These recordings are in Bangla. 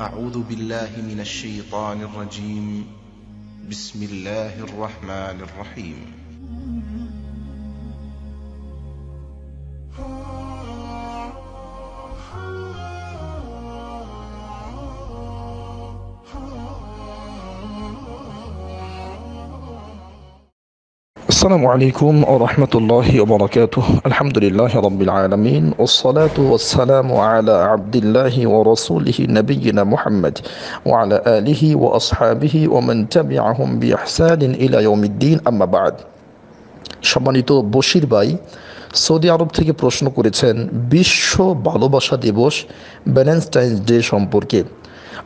أعوذ بالله من الشيطان الرجيم بسم الله الرحمن الرحيم আসসালামু আলাইকুম ও রহমতুল্লাহি ওবরাকাত আলহামদুলিল্লাহ রবিল আলমিন ওসলাত ওসালাম আলা আবদুল্লাহি ও রসুলহি নবীনা মুহাম্মদ ও আলা ও আসহাবিহি ওমন তাবিআহুম বিহসাদিন সম্মানিত বশির ভাই সৌদি আরব থেকে প্রশ্ন করেছেন বিশ্ব ভালোবাসা দিবস ভ্যালেন্টাইন্স ডে সম্পর্কে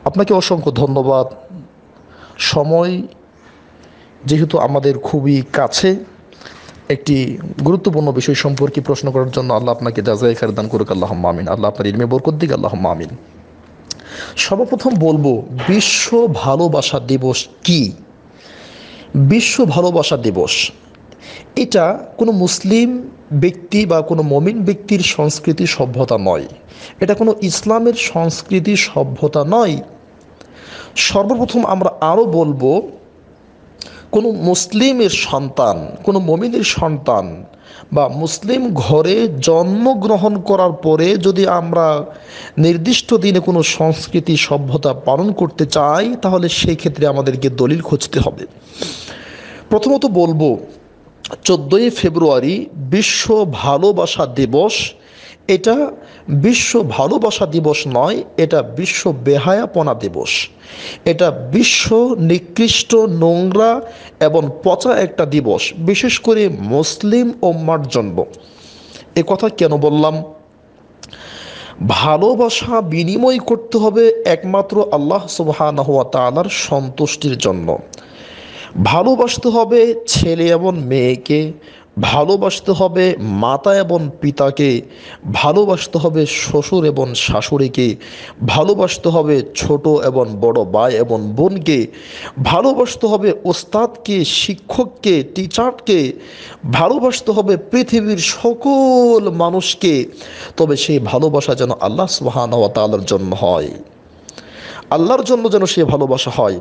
আপনাকে অসংখ্য ধন্যবাদ সময় যেহেতু আমাদের খুবই কাছে একটি গুরুত্বপূর্ণ বিষয় সম্পর্কে প্রশ্ন করার জন্য আল্লাহ আপনাকে জাজাই খার দান করুক আল্লাহ মামিন আল্লাহ আপনার ইলমে বরকত দিক আল্লাহ মামিন সর্বপ্রথম বলবো বিশ্ব ভালোবাসা দিবস কি বিশ্ব ভালোবাসা দিবস এটা কোনো মুসলিম ব্যক্তি বা কোনো মমিন ব্যক্তির সংস্কৃতি সভ্যতা নয় এটা কোনো ইসলামের সংস্কৃতি সভ্যতা নয় সর্বপ্রথম আমরা আরও বলবো কোনো মুসলিমের সন্তান কোনো মমিনের সন্তান বা মুসলিম ঘরে জন্মগ্রহণ করার পরে যদি আমরা নির্দিষ্ট দিনে কোনো সংস্কৃতি সভ্যতা পালন করতে চাই তাহলে সেই ক্ষেত্রে আমাদেরকে দলিল খুঁজতে হবে প্রথমত বলবো চোদ্দোই ফেব্রুয়ারি বিশ্ব ভালোবাসা দিবস এটা বিশ্ব ভালোবাসা দিবস নয় এটা বিশ্ব বেহায়াপনা দিবস এটা বিশ্ব নিকৃষ্ট নোংরা এবং পচা একটা দিবস বিশেষ করে মুসলিম ওম্মার জন্ম এ কথা কেন বললাম ভালোবাসা বিনিময় করতে হবে একমাত্র আল্লাহ সুবাহ তালার সন্তুষ্টির জন্য ভালোবাসতে হবে ছেলে এবং মেয়েকে ভালোবাসতে হবে মাতা এবং পিতাকে ভালোবাসতে হবে শ্বশুর এবং শাশুড়িকে ভালোবাসতে হবে ছোট এবং বড় ভাই এবং বোনকে ভালোবাসতে হবে ওস্তাদকে শিক্ষককে টিচারকে ভালোবাসতে হবে পৃথিবীর সকল মানুষকে তবে সেই ভালোবাসা যেন আল্লাহ সুহানার জন্য হয় আল্লাহর জন্য যেন সে ভালোবাসা হয়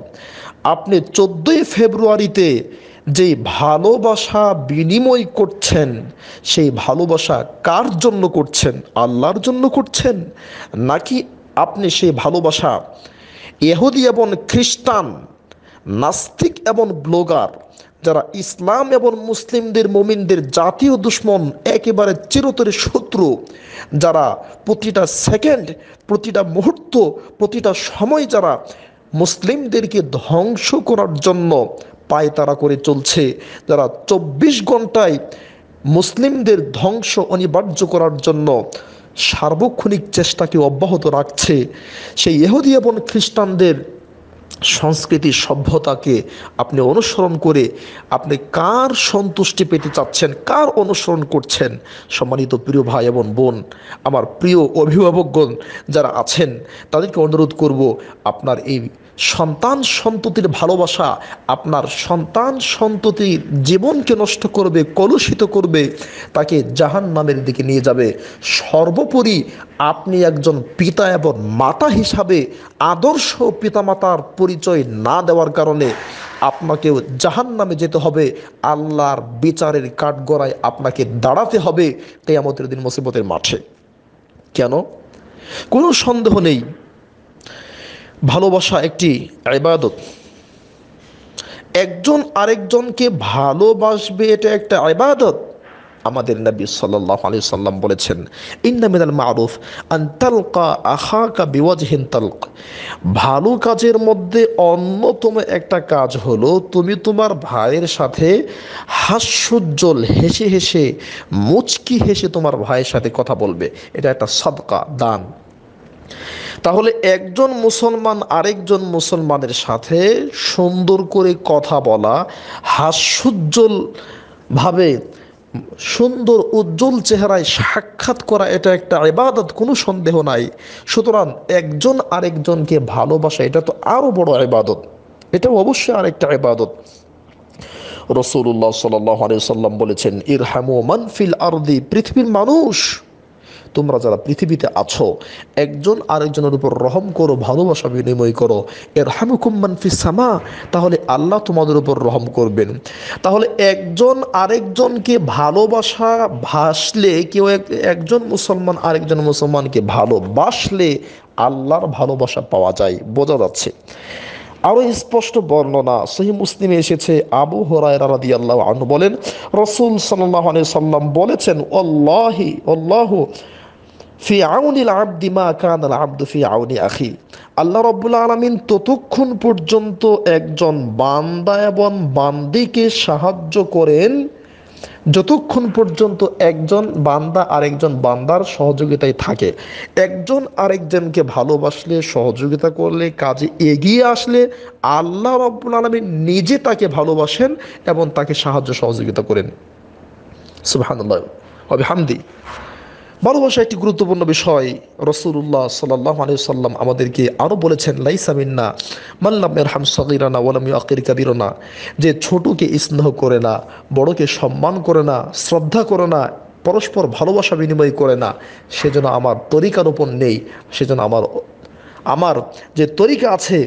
আপনি চোদ্দোই ফেব্রুয়ারিতে যে ভালোবাসা বিনিময় করছেন সেই ভালোবাসা কার জন্য করছেন আল্লাহর জন্য করছেন নাকি আপনি সেই ভালোবাসা এহুদি এবং খ্রিস্টান নাস্তিক এবং ব্লগার যারা ইসলাম এবং মুসলিমদের মমিনদের জাতীয় দুশ্মন একেবারে চিরতরে শত্রু যারা প্রতিটা সেকেন্ড প্রতিটা মুহূর্ত প্রতিটা সময় যারা মুসলিমদেরকে ধ্বংস করার জন্য পায়তারা করে চলছে যারা চব্বিশ ঘন্টায় মুসলিমদের ধ্বংস অনিবার্য করার জন্য সার্বক্ষণিক চেষ্টাকে অব্যাহত রাখছে সেই ইহুদি এবং খ্রিস্টানদের সংস্কৃতি সভ্যতাকে আপনি অনুসরণ করে আপনি কার সন্তুষ্টি পেতে চাচ্ছেন কার অনুসরণ করছেন সম্মানিত প্রিয় ভাই এবং বোন আমার প্রিয় অভিভাবকগণ যারা আছেন তাদেরকে অনুরোধ করব আপনার এই সন্তান সন্ততির ভালোবাসা আপনার সন্তান সন্ততির জীবনকে নষ্ট করবে কলুষিত করবে তাকে জাহান নামের দিকে নিয়ে যাবে সর্বোপরি আপনি একজন পিতা এবং মাতা হিসাবে আদর্শ পিতামাতার পরিচয় না দেওয়ার কারণে আপনাকেও জাহান নামে যেতে হবে আল্লাহর বিচারের কাঠগড়ায় আপনাকে দাঁড়াতে হবে কেয়ামতের দিন মুসিবতের মাঠে কেন কোনো সন্দেহ নেই ভালোবাসা একটি আবাদত একজন আরেকজনকে ভালোবাসবে এটা একটা আবাদত আমাদের নবী সাল্লাহ আলি সাল্লাম বলেছেন ইন্দামিনাল মারুফ আন্তালকা আহাকা বিওয়াজহিন তালক ভালো কাজের মধ্যে অন্যতম একটা কাজ হলো তুমি তোমার ভাইয়ের সাথে হাস্যোজ্জ্বল হেসে হেসে মুচকি হেসে তোমার ভাইয়ের সাথে কথা বলবে এটা একটা সদকা দান তাহলে একজন মুসলমান আরেকজন মুসলমানের সাথে সুন্দর করে কথা বলা হাস্যোজ্জ্বলভাবে সুন্দর উজ্জ্বল চেহারায় সাক্ষাৎ করা এটা একটা এবাদত কোনো সন্দেহ নাই সুতরাং একজন আরেকজনকে ভালোবাসা এটা তো আরও বড় এবাদত এটা অবশ্যই আরেকটা এবাদত রসুল্লাহ সাল্লাম বলেছেন ইরহামু মানফিল আরদি পৃথিবীর মানুষ তোমরা যারা পৃথিবীতে আছো একজন আরেকজনের উপর রহম করো ভালোবাসা বিনিময় করো এর হামুকুম্মান ফিসামা তাহলে আল্লাহ তোমাদের উপর রহম করবেন তাহলে একজন আরেকজনকে ভালোবাসা ভাসলে কেউ একজন মুসলমান আরেকজন মুসলমানকে ভালোবাসলে আল্লাহর ভালোবাসা পাওয়া যায় বোঝা যাচ্ছে আরও স্পষ্ট বর্ণনা সহি মুসলিমে এসেছে আবু হরায়রাদি আল্লাহ আনু বলেন রসুল সাল্লাহ সাল্লাম বলেছেন অল্লাহি অল্লাহ ফি আউনিল আব্দি মা কান আল আব্দু ফি আউনি আখি আল্লাহ রব্বুল আলমিন ততক্ষণ পর্যন্ত একজন বান্দা এবং বান্দিকে সাহায্য করেন যতক্ষণ পর্যন্ত একজন বান্দা আরেকজন বান্দার সহযোগিতায় থাকে একজন আরেকজনকে ভালোবাসলে সহযোগিতা করলে কাজে এগিয়ে আসলে আল্লাহ রব্বুল আলামিন নিজে তাকে ভালোবাসেন এবং তাকে সাহায্য সহযোগিতা করেন সুবাহ হামদি ভালোবাসা একটি গুরুত্বপূর্ণ বিষয় রসুল্লাহ সাল্লাহ আলী সাল্লাম আমাদেরকে আরও বলেছেন লাইসামিন্না মাল্লাম এরহাম সগিরানা ওলামি আকির কাবিরনা যে ছোটকে স্নেহ করে না বড়কে সম্মান করে না শ্রদ্ধা করে না পরস্পর ভালোবাসা বিনিময় করে না সেজন্য আমার তরিকার ওপর নেই সেজন্য আমার আমার যে তরিকা আছে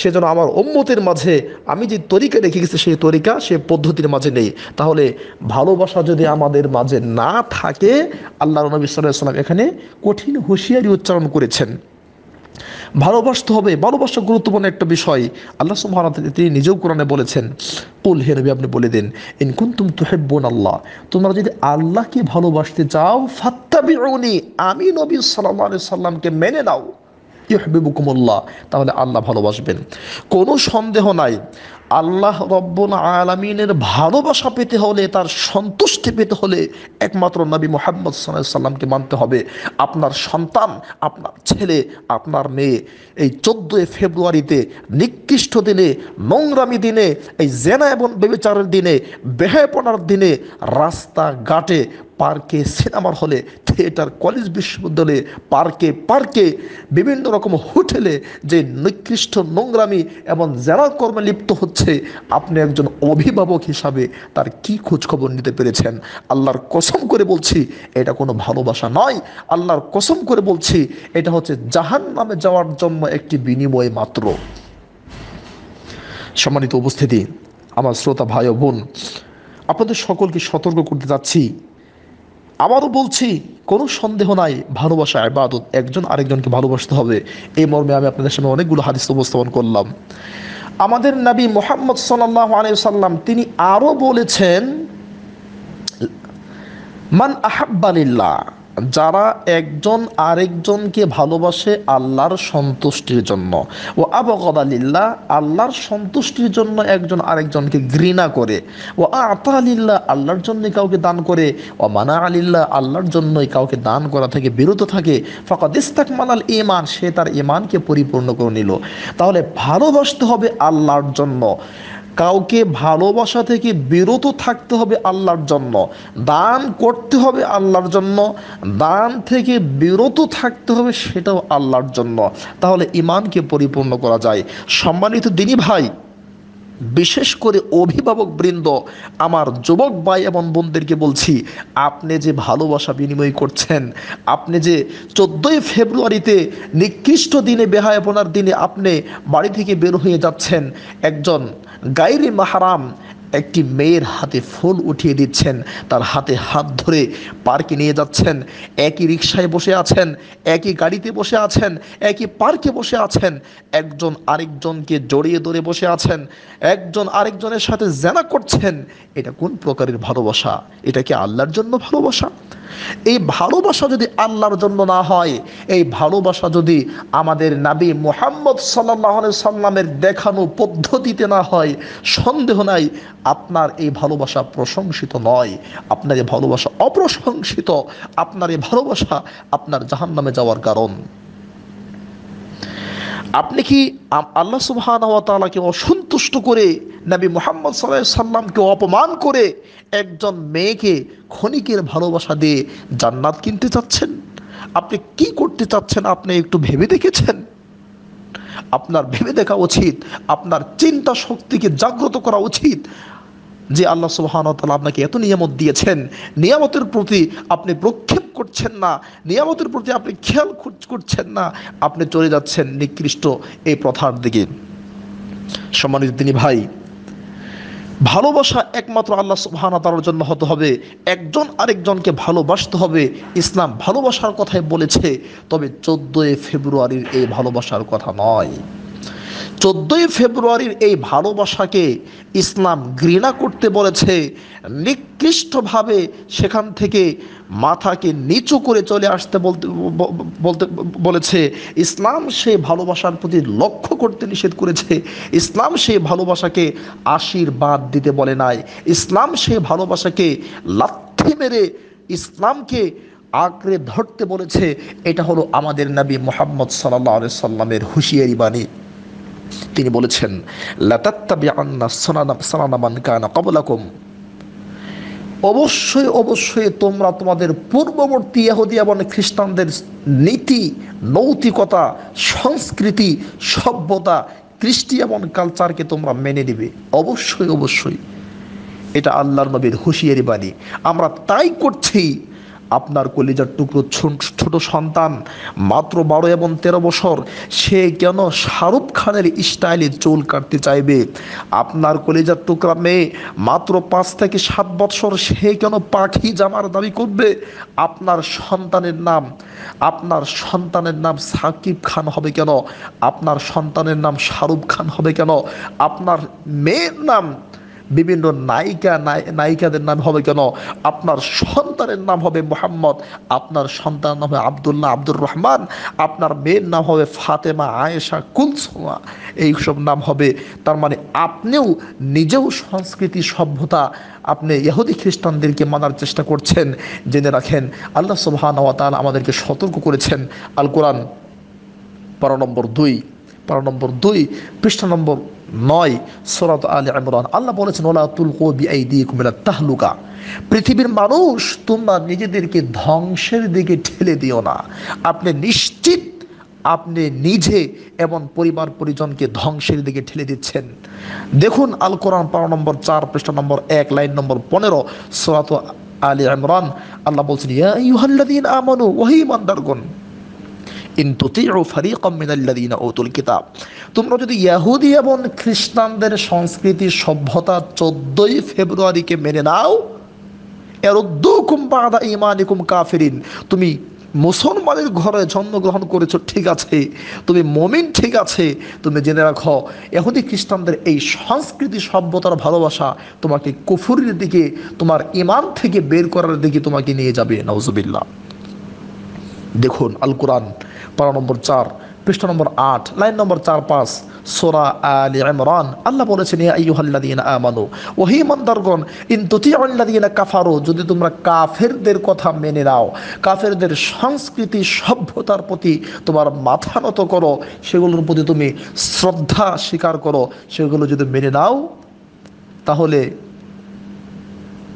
সেজন্য আমার উম্মতের মাঝে আমি যে তরিকা রেখে গেছি সেই তরিকা সে পদ্ধতির মাঝে নেই তাহলে ভালোবাসা যদি আমাদের মাঝে না থাকে আল্লাহ নবী সাল্লাম এখানে কঠিন হুঁশিয়ারি উচ্চারণ করেছেন ভালোবাসতে হবে ভালোবাসা গুরুত্বপূর্ণ একটা বিষয় আল্লাহ সুহান তিনি নিজেও কোরআনে বলেছেন কুল হে নবী আপনি বলে দেন ইনকুন তুম তুহেব্বন আল্লাহ তোমরা যদি আল্লাহকে ভালোবাসতে চাও ফাত্তাবিউনি আমি নবী সাল্লাহ সাল্লামকে মেনে নাও ইহবিবুকুমুল্লাহ তাহলে আল্লাহ ভালোবাসবেন কোনো সন্দেহ নাই আল্লাহ রব্বুল আলমিনের ভালোবাসা পেতে হলে তার সন্তুষ্টি পেতে হলে একমাত্র নবী মোহাম্মদ সাল্লামকে মানতে হবে আপনার সন্তান আপনার ছেলে আপনার মেয়ে এই চোদ্দোই ফেব্রুয়ারিতে নিকৃষ্ট দিনে নোংরামি দিনে এই জেনা এবং বেবিচারের দিনে বেহায়পনার দিনে রাস্তাঘাটে পার্কে সিনেমার হলে থিয়েটার কলেজ বিশ্ববিদ্যালয়ে পার্কে পার্কে বিভিন্ন রকম হোটেলে যে নিকৃষ্ট নোংরামি এবং যারা কর্মে লিপ্ত হচ্ছে আপনি একজন অভিভাবক হিসাবে তার কি খোঁজখবর নিতে পেরেছেন আল্লাহর কসম করে বলছি এটা কোনো ভালোবাসা নয় আল্লাহর কসম করে বলছি এটা হচ্ছে জাহান নামে যাওয়ার জন্য একটি বিনিময় মাত্র সম্মানিত উপস্থিতি আমার শ্রোতা ভাই ও বোন আপনাদের সকলকে সতর্ক করতে চাচ্ছি আবারও বলছি কোনো সন্দেহ নাই ভালোবাসা আবাদত একজন আরেকজনকে ভালোবাসতে হবে এই মর্মে আমি আপনাদের সামনে অনেকগুলো হাদিস উপস্থাপন করলাম আমাদের নবী মোহাম্মদ সাল্লাহ সাল্লাম তিনি আরও বলেছেন মান আহাব্বালিল্লাহ যারা একজন আরেকজনকে ভালোবাসে আল্লাহর সন্তুষ্টির জন্য ও আলিল্লাহ আল্লাহর সন্তুষ্টির জন্য একজন আরেকজনকে ঘৃণা করে ও আতা আলিল্লাহ আল্লাহর জন্য কাউকে দান করে ও মানা আলিল্লাহ আল্লাহর জন্যই কাউকে দান করা থেকে বিরত থাকে ফকাত ইস্তাক মানাল ইমান সে তার ইমানকে পরিপূর্ণ করে নিল তাহলে ভালোবাসতে হবে আল্লাহর জন্য কাউকে ভালোবাসা থেকে বিরত থাকতে হবে আল্লাহর জন্য দান করতে হবে আল্লাহর জন্য দান থেকে বিরত থাকতে হবে সেটাও আল্লাহর জন্য তাহলে ইমানকে পরিপূর্ণ করা যায় সম্মানিত দিনই ভাই বিশেষ করে অভিভাবক বৃন্দ আমার যুবক ভাই এবং বোনদেরকে বলছি আপনি যে ভালোবাসা বিনিময় করছেন আপনি যে চোদ্দোই ফেব্রুয়ারিতে নিকৃষ্ট দিনে বেহায়াপনার দিনে আপনি বাড়ি থেকে বের হয়ে যাচ্ছেন একজন গাইরে মাহারাম একটি মেয়ের হাতে ফোন উঠিয়ে দিচ্ছেন তার হাতে হাত ধরে পার্কে নিয়ে যাচ্ছেন একই রিক্সায় বসে আছেন একই গাড়িতে বসে আছেন একই পার্কে বসে আছেন একজন আরেকজনকে জড়িয়ে ধরে বসে আছেন একজন আরেকজনের সাথে জেনা করছেন এটা কোন প্রকারের ভালোবাসা এটা কি আল্লাহর জন্য ভালোবাসা এই ভালোবাসা যদি আল্লাহর জন্য না হয় এই ভালোবাসা যদি আমাদের নাবী মোহাম্মদ সাল্লি সাল্লামের দেখানো পদ্ধতিতে না হয় সন্দেহ নাই আপনার এই ভালোবাসা প্রশংসিত নয় আপনার এই ভালোবাসা অপ্রশংসিত আপনার এই ভালোবাসা আপনার জাহান্নামে যাওয়ার কারণ আপনি কি আল্লাহ সুবাহানকে অসন্তুষ্ট করে নাবী মোহাম্মদ সাল্লাহ সাল্লামকে অপমান করে একজন মেয়েকে ক্ষণিকের ভালোবাসা দিয়ে জান্নাত কিনতে চাচ্ছেন আপনি কি করতে চাচ্ছেন আপনি একটু ভেবে দেখেছেন আপনার ভেবে দেখা উচিত আপনার চিন্তা শক্তিকে জাগ্রত করা উচিত যে আল্লাহ সুবাহানতাল আপনাকে এত নিয়ামত দিয়েছেন নিয়ামতের প্রতি আপনি প্রক্ষেপ করছেন না নিয়ামতের প্রতি আপনি খেয়াল করছেন না আপনি চলে যাচ্ছেন নিকৃষ্ট এই প্রথার দিকে সম্মানিত তিনি ভাই ভালোবাসা একমাত্র আল্লাহ সুবাহানতালার জন্য হতে হবে একজন আরেকজনকে ভালোবাসতে হবে ইসলাম ভালোবাসার কথাই বলেছে তবে চোদ্দোই ফেব্রুয়ারির এই ভালোবাসার কথা নয় চোদ্দই ফেব্রুয়ারির এই ভালোবাসাকে ইসলাম ঘৃণা করতে বলেছে নিকৃষ্টভাবে সেখান থেকে মাথাকে নিচু করে চলে আসতে বলতে বলতে বলেছে ইসলাম সেই ভালোবাসার প্রতি লক্ষ্য করতে নিষেধ করেছে ইসলাম সেই ভালোবাসাকে আশীর্বাদ দিতে বলে নাই ইসলাম সেই ভালোবাসাকে লাথি মেরে ইসলামকে আঁকড়ে ধরতে বলেছে এটা হলো আমাদের নবী মোহাম্মদ সাল্লাহ সাল্লামের হুঁশিয়ারি বাণী তিনি বলেছেন অবশ্যই অবশ্যই তোমরা তোমাদের পূর্ববর্তী ইহুদি এবং খ্রিস্টানদের নীতি নৈতিকতা সংস্কৃতি সভ্যতা কৃষ্টি এবং কালচারকে তোমরা মেনে নিবে অবশ্যই অবশ্যই এটা আল্লাহর নবীর হুঁশিয়ারি বাণী আমরা তাই করছি আপনার কলিজার টুকরো ছোট সন্তান মাত্র বারো এবং তেরো বছর সে কেন শাহরুখ খানের স্টাইলে চুল কাটতে চাইবে আপনার কলিজার টুকরা মেয়ে মাত্র পাঁচ থেকে সাত বছর সে কেন পাখি জামার দাবি করবে আপনার সন্তানের নাম আপনার সন্তানের নাম সাকিব খান হবে কেন আপনার সন্তানের নাম শাহরুখ খান হবে কেন আপনার মেয়ের নাম বিভিন্ন নায়িকা নায়িকাদের নাম হবে কেন আপনার সন্তানের নাম হবে মোহাম্মদ আপনার সন্তানের নাম হবে আবদুল্লাহ আব্দুর রহমান আপনার মেয়ের নাম হবে ফাতেমা আয়েশা কুলসমা এইসব নাম হবে তার মানে আপনিও নিজেও সংস্কৃতি সভ্যতা আপনি ইহুদি খ্রিস্টানদেরকে মানার চেষ্টা করছেন জেনে রাখেন আল্লাহ সুবাহ আমাদেরকে সতর্ক করেছেন আল কোরআন বারো নম্বর দুই পারা নম্বর দুই পৃষ্ঠা নম্বর নয় সরাত আলী আমরান আল্লাহ বলেছেন ওলাতুল কবি এই দিয়ে কুমিলা তাহলুকা পৃথিবীর মানুষ তোমরা নিজেদেরকে ধ্বংসের দিকে ঠেলে দিও না আপনি নিশ্চিত আপনি নিজে এবং পরিবার পরিজনকে ধ্বংসের দিকে ঠেলে দিচ্ছেন দেখুন আল কোরআন পার নম্বর চার পৃষ্ঠা নম্বর এক লাইন নম্বর পনেরো সরাত আলী আমরান আল্লাহ বলছেন ইয়া ইউহাল্লাদিন আমানু ওহি মান্দারগুন তোমরা যদি ইয়াহুদি এবং খ্রিস্টানদের সংস্কৃতি সভ্যতা চোদ্দই ফেব্রুয়ারিকে মেনে নাও এর বাদা ইমানিকুম কাফিরিন তুমি মুসলমানের ঘরে জন্মগ্রহণ করেছো ঠিক আছে তুমি মমিন ঠিক আছে তুমি জেনে রাখো এহুদি খ্রিস্টানদের এই সংস্কৃতি সভ্যতার ভালোবাসা তোমাকে কুফুরির দিকে তোমার ইমান থেকে বের করার দিকে তোমাকে নিয়ে যাবে নওজুবিল্লা দেখুন আল কোরআন পারা নম্বর চার পৃষ্ঠা নম্বর আট লাইন নম্বর চার পাঁচ সোরা আলী ইমরান আল্লাহ বলেছেন ইয়াইহাল্লাদিন আমানু ওহি মন্দারগণ ইন্তুতি আল্লাদিনা কাফারো যদি তোমরা কাফেরদের কথা মেনে নাও কাফেরদের সংস্কৃতি সভ্যতার প্রতি তোমার মাথা নত করো সেগুলোর প্রতি তুমি শ্রদ্ধা স্বীকার করো সেগুলো যদি মেনে নাও তাহলে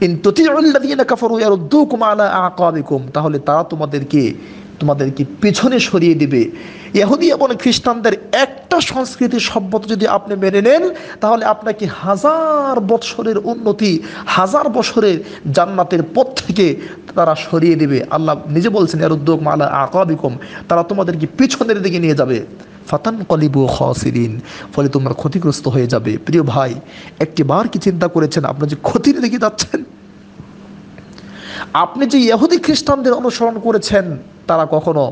ইন ইন্তুতি আল্লাদিনা কাফারু দু আলা আকাবিকুম তাহলে তারা তোমাদেরকে তোমাদেরকে পেছনে সরিয়ে দিবে ইহুদি এবং খ্রিস্টানদের একটা সংস্কৃতি সভ্যতা যদি আপনি মেনে নেন তাহলে আপনাকে হাজার বৎসরের উন্নতি হাজার বছরের জান্নাতের পথ থেকে তারা সরিয়ে দেবে আল্লাহ নিজে বলছেন এর উদ্যোগ মালা আকাবিকম তারা তোমাদেরকে পিছনের দিকে নিয়ে যাবে ফাতান কলিবু খসিরিন ফলে তোমরা ক্ষতিগ্রস্ত হয়ে যাবে প্রিয় ভাই একটি বার কি চিন্তা করেছেন আপনার যে ক্ষতির দিকে যাচ্ছেন আপনি যে ইহুদি খ্রিস্টানদের অনুসরণ করেছেন তারা কখনো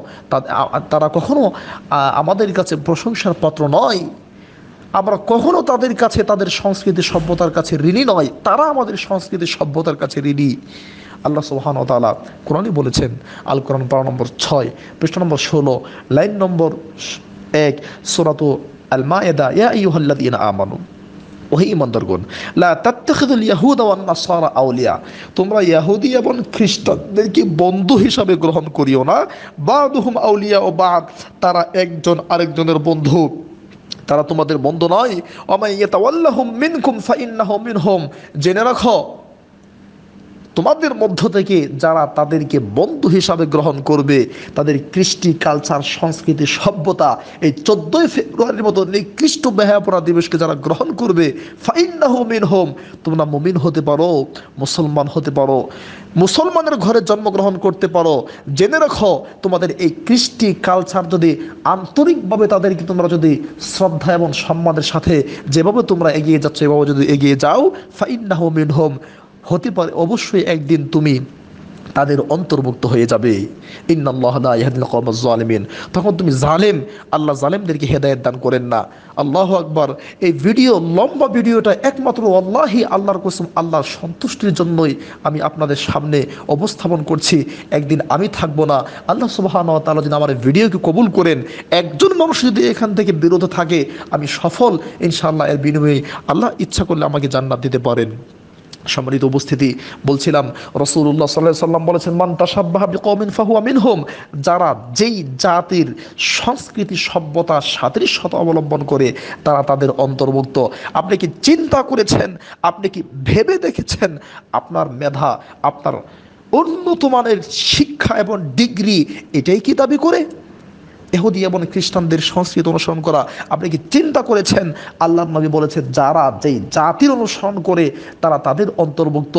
তারা কখনো আমাদের কাছে প্রশংসার পত্র নয় আমরা কখনো তাদের কাছে তাদের সংস্কৃতি সভ্যতার কাছে ঋণী নয় তারা আমাদের সংস্কৃতি সভ্যতার কাছে ঋণী আল্লাহ সুহান তালা কোরআনই বলেছেন আল কোরআন পারা নম্বর ছয় পৃষ্ঠ নম্বর ষোলো লাইন নম্বর এক সোরাত আল মা এদা ইয়া দিন আমানু ওহি ইমানদারগণ লা তাত্তাখিদুল ইয়াহুদ ওয়ান নাসারা আউলিয়া তোমরা ইয়াহুদি এবং খ্রিস্টানদেরকে বন্ধু হিসাবে গ্রহণ করিও না বাদুহুম আউলিয়া ও বাদ তারা একজন আরেকজনের বন্ধু তারা তোমাদের বন্ধু নয় অমাইয়াতাওয়াল্লাহুম মিনকুম ফাইন্নাহুম মিনহুম জেনে রাখো তোমাদের মধ্য থেকে যারা তাদেরকে বন্ধু হিসাবে গ্রহণ করবে তাদের কৃষ্টি কালচার সংস্কৃতি সভ্যতা এই চোদ্দই ফেব্রুয়ারির মতো নিকৃষ্ট বেহায়াপনা দিবসকে যারা গ্রহণ করবে ফাইন্না হোমিন হোম তোমরা মমিন হতে পারো মুসলমান হতে পারো মুসলমানের ঘরে জন্মগ্রহণ করতে পারো জেনে রাখো তোমাদের এই কৃষ্টি কালচার যদি আন্তরিকভাবে তাদেরকে তোমরা যদি শ্রদ্ধা এবং সম্মানের সাথে যেভাবে তোমরা এগিয়ে যাচ্ছ এভাবে যদি এগিয়ে যাও ফাইন্না হোমিন হোম হতে পারে অবশ্যই একদিন তুমি তাদের অন্তর্ভুক্ত হয়ে যাবে ইন্নাল্লাহমিন তখন তুমি জালেম আল্লাহ জালেমদেরকে হেদায়ত দান করেন না আল্লাহ আকবর এই ভিডিও লম্বা ভিডিওটা একমাত্র আল্লাহি আল্লাহর কুসুম আল্লাহর সন্তুষ্টির জন্যই আমি আপনাদের সামনে অবস্থাপন করছি একদিন আমি থাকবো না আল্লাহ সুবাহান তালা যদি আমার ভিডিওকে কবুল করেন একজন মানুষ যদি এখান থেকে বিরত থাকে আমি সফল ইনশাআল্লাহ এর বিনিময়ে আল্লাহ ইচ্ছা করলে আমাকে জান্নাত দিতে পারেন সম্মানিত উপস্থিতি বলছিলাম রসুল্লাহ সাল্লাহ সাল্লাম বলেছেন মান তাসাব্বাহাবি কমিন ফাহুয়া হোম যারা যেই জাতির সংস্কৃতি সভ্যতা সাদৃশ্যতা অবলম্বন করে তারা তাদের অন্তর্ভুক্ত আপনি কি চিন্তা করেছেন আপনি কি ভেবে দেখেছেন আপনার মেধা আপনার উন্নত মানের শিক্ষা এবং ডিগ্রি এটাই কি দাবি করে এহুদি এবং খ্রিস্টানদের সংস্কৃতি অনুসরণ করা আপনি কি চিন্তা করেছেন আল্লাহ নবী বলেছে যারা যেই জাতির অনুসরণ করে তারা তাদের অন্তর্ভুক্ত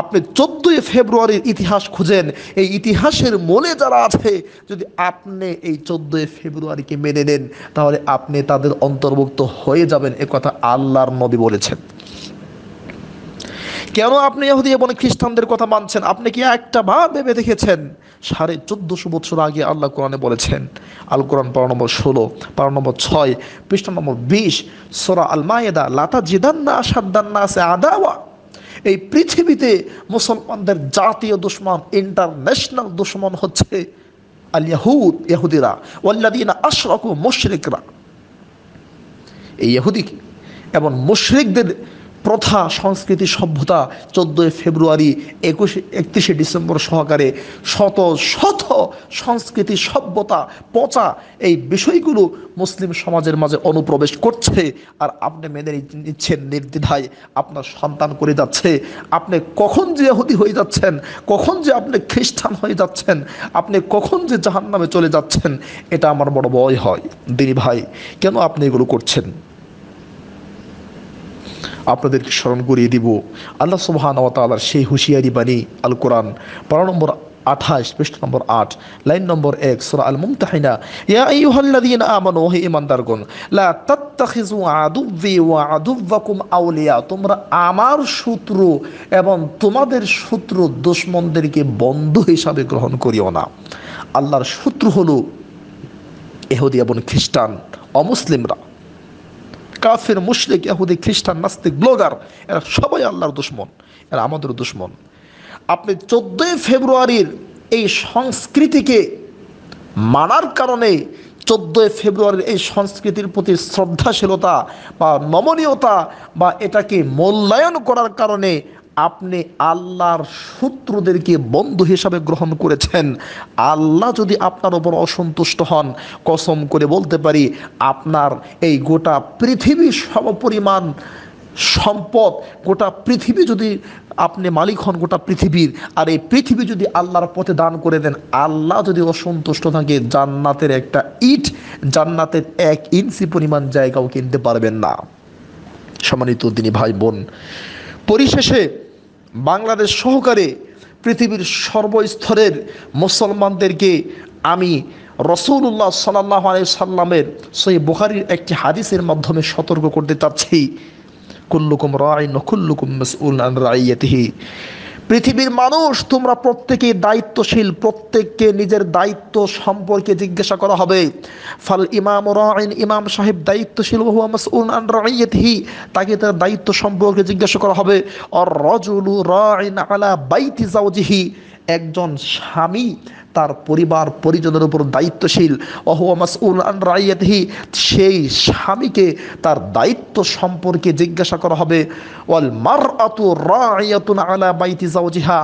আপনি চোদ্দোই ফেব্রুয়ারির ইতিহাস খুঁজেন এই ইতিহাসের মোলে যারা আছে যদি আপনি এই চোদ্দই ফেব্রুয়ারিকে মেনে নেন তাহলে আপনি তাদের অন্তর্ভুক্ত হয়ে যাবেন এ কথা আল্লাহর নবী বলেছেন কেন আপনি ইহুদি এবং খ্রিস্টানদের কথা মানছেন আপনি কি একটা বা ভেবে দেখেছেন সাড়ে চোদ্দশো বছর আগে আল্লাহ কোরআনে বলেছেন আল কোরআন পার নম্বর ষোলো পার নম্বর ছয় পৃষ্ঠ নম্বর বিশ সোরা আল মায়েদা লাতা জিদান্না সাদ্দান্না আছে আদাওয়া এই পৃথিবীতে মুসলমানদের জাতীয় দুশ্মন ইন্টারন্যাশনাল দুশ্মন হচ্ছে আল ইয়াহুদ ইয়াহুদিরা ওয়াল্লাদিনা আশরক মুশরিকরা এই ইহুদি এবং মুশরিকদের প্রথা সংস্কৃতি সভ্যতা চোদ্দোই ফেব্রুয়ারি একুশে একত্রিশে ডিসেম্বর সহকারে শত শত সংস্কৃতি সভ্যতা পচা এই বিষয়গুলো মুসলিম সমাজের মাঝে অনুপ্রবেশ করছে আর আপনি মেনে নিচ্ছেন নির্দ্বিধায় আপনার সন্তান করে যাচ্ছে আপনি কখন যে হতি হয়ে যাচ্ছেন কখন যে আপনি খ্রিস্টান হয়ে যাচ্ছেন আপনি কখন যে জাহান নামে চলে যাচ্ছেন এটা আমার বড় ভয় হয় দিদি ভাই কেন আপনি এগুলো করছেন আপনাদেরকে স্মরণ করিয়ে দিব আল্লাহ সুবাহান তালার সেই হুঁশিয়ারি বাণী আল কোরআন বারো নম্বর আঠাশ পৃষ্ঠ নম্বর আট লাইন নম্বর এক সুরা আল মুমতাহিনা ইয়া আইয়ুহাল্লাযীনা আমানু হে ঈমানদারগণ লা তাত্তাখিযু আদুব্বি ওয়া আদুব্বাকুম আউলিয়া তোমরা আমার শত্রু এবং তোমাদের শত্রু দুশ্মনদেরকে বন্ধু হিসাবে গ্রহণ করিও না আল্লাহর শত্রু হলো এহুদি এবং খ্রিস্টান অমুসলিমরা কাফের মুশরিক এহুদি খ্রিস্টান নাস্তিক ব্লগার এরা সবাই আল্লাহর দুশ্মন এরা আমাদের দুশ্মন আপনি চোদ্দোই ফেব্রুয়ারির এই সংস্কৃতিকে মানার কারণে চোদ্দোই ফেব্রুয়ারির এই সংস্কৃতির প্রতি শ্রদ্ধাশীলতা বা নমনীয়তা বা এটাকে মূল্যায়ন করার কারণে আপনি আল্লাহর শত্রুদেরকে বন্ধু হিসাবে গ্রহণ করেছেন আল্লাহ যদি আপনার ওপর অসন্তুষ্ট হন কসম করে বলতে পারি আপনার এই গোটা পৃথিবীর সমপরিমাণ সম্পদ গোটা পৃথিবী যদি আপনি মালিক হন গোটা পৃথিবীর আর এই পৃথিবী যদি আল্লাহর পথে দান করে দেন আল্লাহ যদি অসন্তুষ্ট থাকে জান্নাতের একটা ইট জান্নাতের এক ইঞ্চি পরিমাণ জায়গাও কিনতে পারবেন না সম্মানিত তিনি ভাই বোন পরিশেষে বাংলাদেশ সহকারে পৃথিবীর সর্বস্তরের মুসলমানদেরকে আমি উল্লাহ সাল্লাহ আলি সাল্লামের সই বুহারির একটি হাদিসের মাধ্যমে সতর্ক করতে চাচ্ছি কুল্লুকুম রায় নকুল্লুকুম মসউল আন রাইয়াতিহি পৃথিবীর মানুষ তোমরা প্রত্যেকেই দায়িত্বশীল প্রত্যেককে নিজের দায়িত্ব সম্পর্কে জিজ্ঞাসা করা হবে ফাল ইমাম রাইন ইমাম সাহেব দায়িত্বশীল হুয়া মাসউল আন রাইয়াতিহি তাকে তার দায়িত্ব সম্পর্কে জিজ্ঞাসা করা হবে আর রাজুলু রাইন আলা বাইতি জাওজিহি একজন স্বামী তার পরিবার পরিজনের উপর দায়িত্বশীল অহুয়ামাসউল আন রাইয়াতহি সেই স্বামীকে তার দায়িত্ব সম্পর্কে জিজ্ঞাসা করা হবে ওয়াল মার আতু রায়াতুন আলা বাইতি জাওজিহা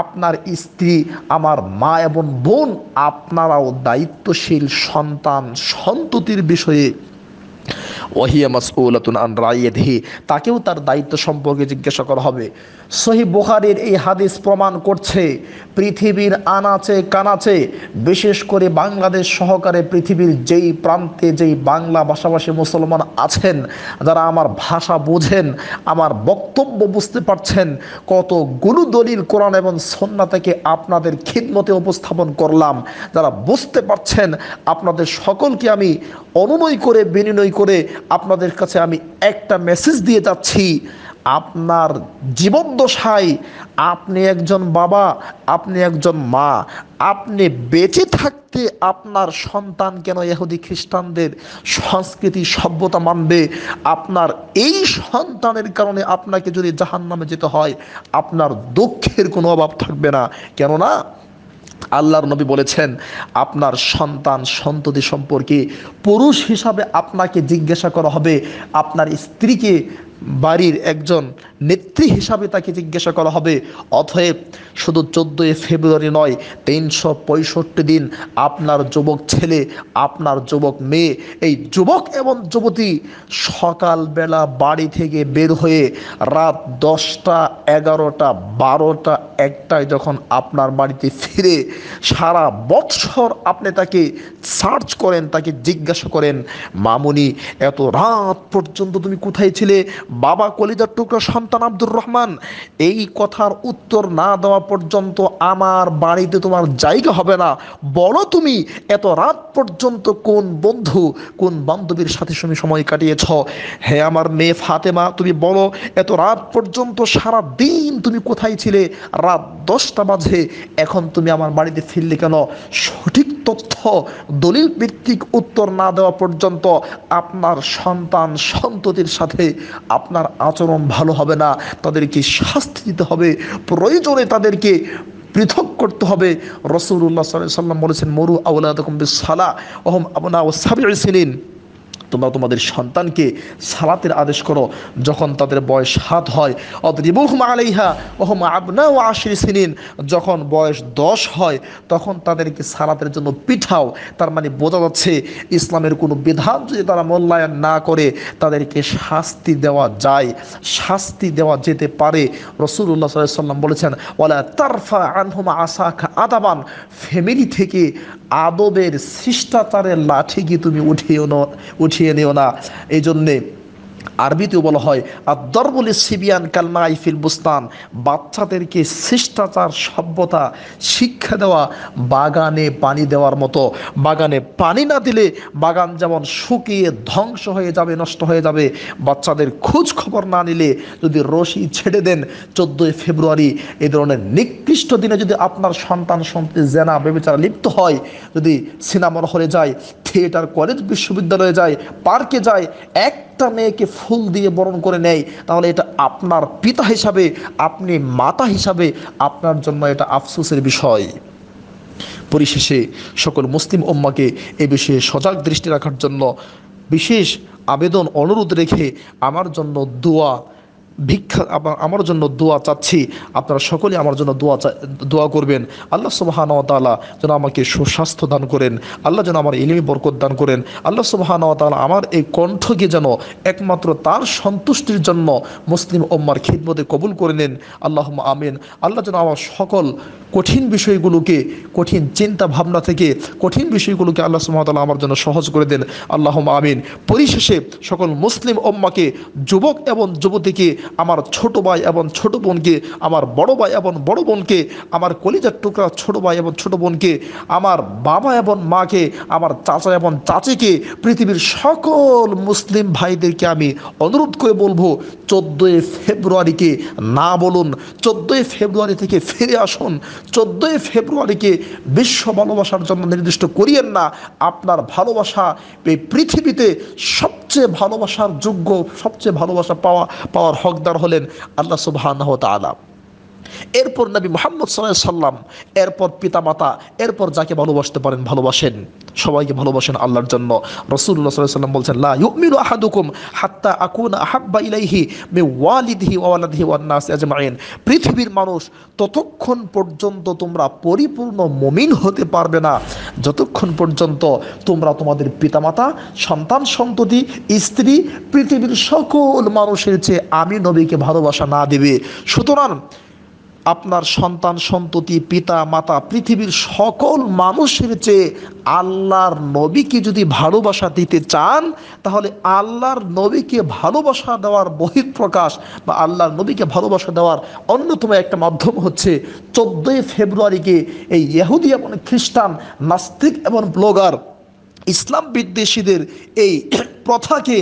আপনার স্ত্রী আমার মা এবং বোন আপনারাও দায়িত্বশীল সন্তান সন্ততির বিষয়ে ওহিয়া মাসউলাতুন আন রায়েধি তাকেও তার দায়িত্ব সম্পর্কে জিজ্ঞাসা করা হবে সহি বুখারীর এই হাদিস প্রমাণ করছে পৃথিবীর আনাচে কানাচে বিশেষ করে বাংলাদেশ সহকারে পৃথিবীর যেই প্রান্তে যেই বাংলা ভাষাভাষী মুসলমান আছেন যারা আমার ভাষা বোঝেন আমার বক্তব্য বুঝতে পারছেন কত গুরু দলিল কোরআন এবং সন্না থেকে আপনাদের খিদমতে উপস্থাপন করলাম যারা বুঝতে পারছেন আপনাদের সকলকে আমি অনুনয় করে বিনিময় করে আপনাদের কাছে আমি একটা মেসেজ দিয়ে যাচ্ছি আপনার জীবদ্দশায় আপনি একজন বাবা আপনি একজন মা আপনি বেঁচে থাকতে আপনার সন্তান কেন ইহুদি খ্রিস্টানদের সংস্কৃতি সভ্যতা মানবে আপনার এই সন্তানের কারণে আপনাকে যদি জাহান নামে যেতে হয় আপনার দুঃখের কোনো অভাব থাকবে না কেননা আল্লাহর নবী বলেছেন আপনার সন্তান সন্ততি সম্পর্কে পুরুষ হিসাবে আপনাকে জিজ্ঞাসা করা হবে আপনার স্ত্রীকে বাড়ির একজন নেত্রী হিসাবে তাকে জিজ্ঞাসা করা হবে অথব শুধু চোদ্দোই ফেব্রুয়ারি নয় তিনশো পঁয়ষট্টি দিন আপনার যুবক ছেলে আপনার যুবক মেয়ে এই যুবক এবং যুবতী সকালবেলা বাড়ি থেকে বের হয়ে রাত দশটা এগারোটা বারোটা একটায় যখন আপনার বাড়িতে ফিরে সারা বৎসর আপনি তাকে সার্চ করেন তাকে জিজ্ঞাসা করেন মামুনি এত রাত পর্যন্ত তুমি কোথায় ছিলে বাবা কলিদার টুকরা সন্তান আব্দুর রহমান এই কথার উত্তর না দেওয়া পর্যন্ত আমার বাড়িতে তোমার জায়গা হবে না বলো তুমি এত রাত পর্যন্ত কোন বন্ধু কোন বান্ধবীর সাথে তুমি সময় কাটিয়েছ হ্যাঁ আমার মেয়ে ফাতেমা তুমি বলো এত রাত পর্যন্ত সারা দিন তুমি কোথায় ছিলে রাত দশটা বাজে এখন তুমি আমার বাড়িতে ফিরলে কেন সঠিক তথ্য দলিল ভিত্তিক উত্তর না দেওয়া পর্যন্ত আপনার সন্তান সন্ততির সাথে আপনার আচরণ ভালো হবে না তাদেরকে শাস্তি দিতে হবে প্রয়োজনে তাদেরকে পৃথক করতে হবে রসুল্লাহ সাল্লাম বলেছেন মরু আউলা সালা ওহম আপনা ও সাবির সিলিন তোমরা তোমাদের সন্তানকে সালাতের আদেশ করো যখন তাদের বয়স হাত হয় অদ্রিবুহমা আলাইহা ওহমা আবনা ও আশির সিনিন যখন বয়স দশ হয় তখন তাদেরকে সালাতের জন্য পিঠাও তার মানে বোঝা যাচ্ছে ইসলামের কোনো বিধান যদি তারা মূল্যায়ন না করে তাদেরকে শাস্তি দেওয়া যায় শাস্তি দেওয়া যেতে পারে রসুল্লাহ সাল্লাম বলেছেন ওলা তারফা আনহুমা আসাখা আদাবান ফ্যামিলি থেকে আদবের শিষ্টাচারের লাঠি কি তুমি উঠিয়ে উঠিয়ে নিও না এই জন্যে আরবিতেও বলা হয় আদরবুল সিবিয়ান কালমা আইফিল বুস্তান বাচ্চাদেরকে শিষ্টাচার সভ্যতা শিক্ষা দেওয়া বাগানে পানি দেওয়ার মতো বাগানে পানি না দিলে বাগান যেমন শুকিয়ে ধ্বংস হয়ে যাবে নষ্ট হয়ে যাবে বাচ্চাদের খোঁজ খবর না নিলে যদি রশি ছেড়ে দেন চোদ্দোই ফেব্রুয়ারি এ ধরনের নিকৃষ্ট দিনে যদি আপনার সন্তান সন্তি জেনা বেবিচারা লিপ্ত হয় যদি সিনেমার হলে যায় থিয়েটার কলেজ বিশ্ববিদ্যালয়ে যায় পার্কে যায় একটা মেয়েকে ফুল দিয়ে বরণ করে নেয় তাহলে এটা আপনার পিতা হিসাবে আপনি মাতা হিসাবে আপনার জন্য এটা আফসোসের বিষয় পরিশেষে সকল মুসলিম উম্মাকে এ বিষয়ে সজাগ দৃষ্টি রাখার জন্য বিশেষ আবেদন অনুরোধ রেখে আমার জন্য দোয়া ভিক্ষা আমার জন্য দোয়া চাচ্ছি আপনারা সকলে আমার জন্য দোয়া দোয়া করবেন আল্লাহ সুবাহানতালা যেন আমাকে সুস্বাস্থ্য দান করেন আল্লাহ যেন আমার ইলিমি বরকত দান করেন আল্লাহ সুবাহানতালা আমার এই কণ্ঠকে যেন একমাত্র তার সন্তুষ্টির জন্য মুসলিম ওম্মার খিদমতে কবুল করে নেন আল্লাহ আমিন আল্লাহ যেন আমার সকল কঠিন বিষয়গুলোকে কঠিন চিন্তা ভাবনা থেকে কঠিন বিষয়গুলোকে আল্লাহ সুবাহতালা আমার জন্য সহজ করে দেন আল্লাহ আমিন পরিশেষে সকল মুসলিম ওম্মাকে যুবক এবং যুবতীকে আমার ছোট ভাই এবং ছোট বোনকে আমার বড় ভাই এবং বড় বোনকে আমার কলিজার টুকরা ছোট ভাই এবং ছোট বোনকে আমার বাবা এবং মাকে আমার চাচা এবং চাচিকে পৃথিবীর সকল মুসলিম ভাইদেরকে আমি অনুরোধ করে বলবো চোদ্দোই ফেব্রুয়ারিকে না বলুন চোদ্দোই ফেব্রুয়ারি থেকে ফিরে আসুন চোদ্দোই ফেব্রুয়ারিকে বিশ্ব ভালোবাসার জন্য নির্দিষ্ট করিয়েন না আপনার ভালোবাসা এই পৃথিবীতে সবচেয়ে ভালোবাসার যোগ্য সবচেয়ে ভালোবাসা পাওয়া পাওয়ার হক হকদার হলেন আল্লাহ সুবাহ এরপর নবী মোহাম্মদ সাল্লাহ সাল্লাম এরপর পিতামাতা এরপর যাকে ভালোবাসতে পারেন ভালোবাসেন সবাইকে ভালোবাসেন আল্লাহর জন্য রসুল্লাহ সাল্লাহ সাল্লাম বলছেন লা ইউমিনু আহাদুকুম হাত্তা আকুন আহাব্বা ইলাইহি মে ওয়ালিদহি ওয়ালাদহি ওয়ান্নাস আজমাইন পৃথিবীর মানুষ ততক্ষণ পর্যন্ত তোমরা পরিপূর্ণ মমিন হতে পারবে না যতক্ষণ পর্যন্ত তোমরা তোমাদের পিতামাতা সন্তান সন্ততি স্ত্রী পৃথিবীর সকল মানুষের চেয়ে আমি নবীকে ভালোবাসা না দেবে সুতরাং আপনার সন্তান সন্ততি পিতা মাতা পৃথিবীর সকল মানুষের চেয়ে আল্লাহর নবীকে যদি ভালোবাসা দিতে চান তাহলে আল্লাহর নবীকে ভালোবাসা দেওয়ার প্রকাশ বা আল্লাহর নবীকে ভালোবাসা দেওয়ার অন্যতম একটা মাধ্যম হচ্ছে চোদ্দোই ফেব্রুয়ারিকে এই ইহুদি এবং খ্রিস্টান নাস্তিক এবং ব্লগার ইসলাম বিদ্বেষীদের এই প্রথাকে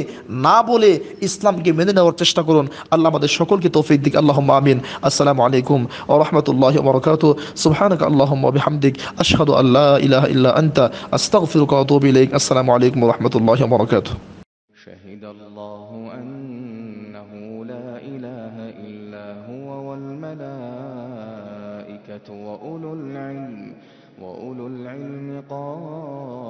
না বলে ইসলামকে মেনে নেওয়ার চেষ্টা করুন আল্লাহ আমাদের সকলকে তৌফিক দিক আল্লাহ আমিন আসসালামু আলাইকুম ও রহমতুল্লাহ বরকাত সুবহানক আল্লাহ বিহামদিক আশহাদু আল্লাহ ইলাহা ইল্লা আনতা আস্তাগফিরুকা ওয়া আতুবু ইলাইক আসসালামু আলাইকুম ওয়া রাহমাতুল্লাহি ওয়া বারাকাতুহু شهد الله أنه لا إله إلا هو والملائكة وأولو العلم وأولو العلم قال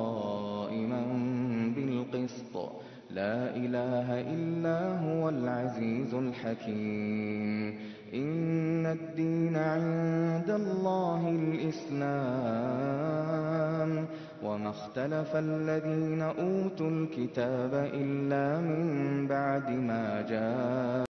الْقِسْطِ لا إله إلا هو العزيز الحكيم إن الدين عند الله الإسلام وما اختلف الذين أوتوا الكتاب إلا من بعد ما جاءوا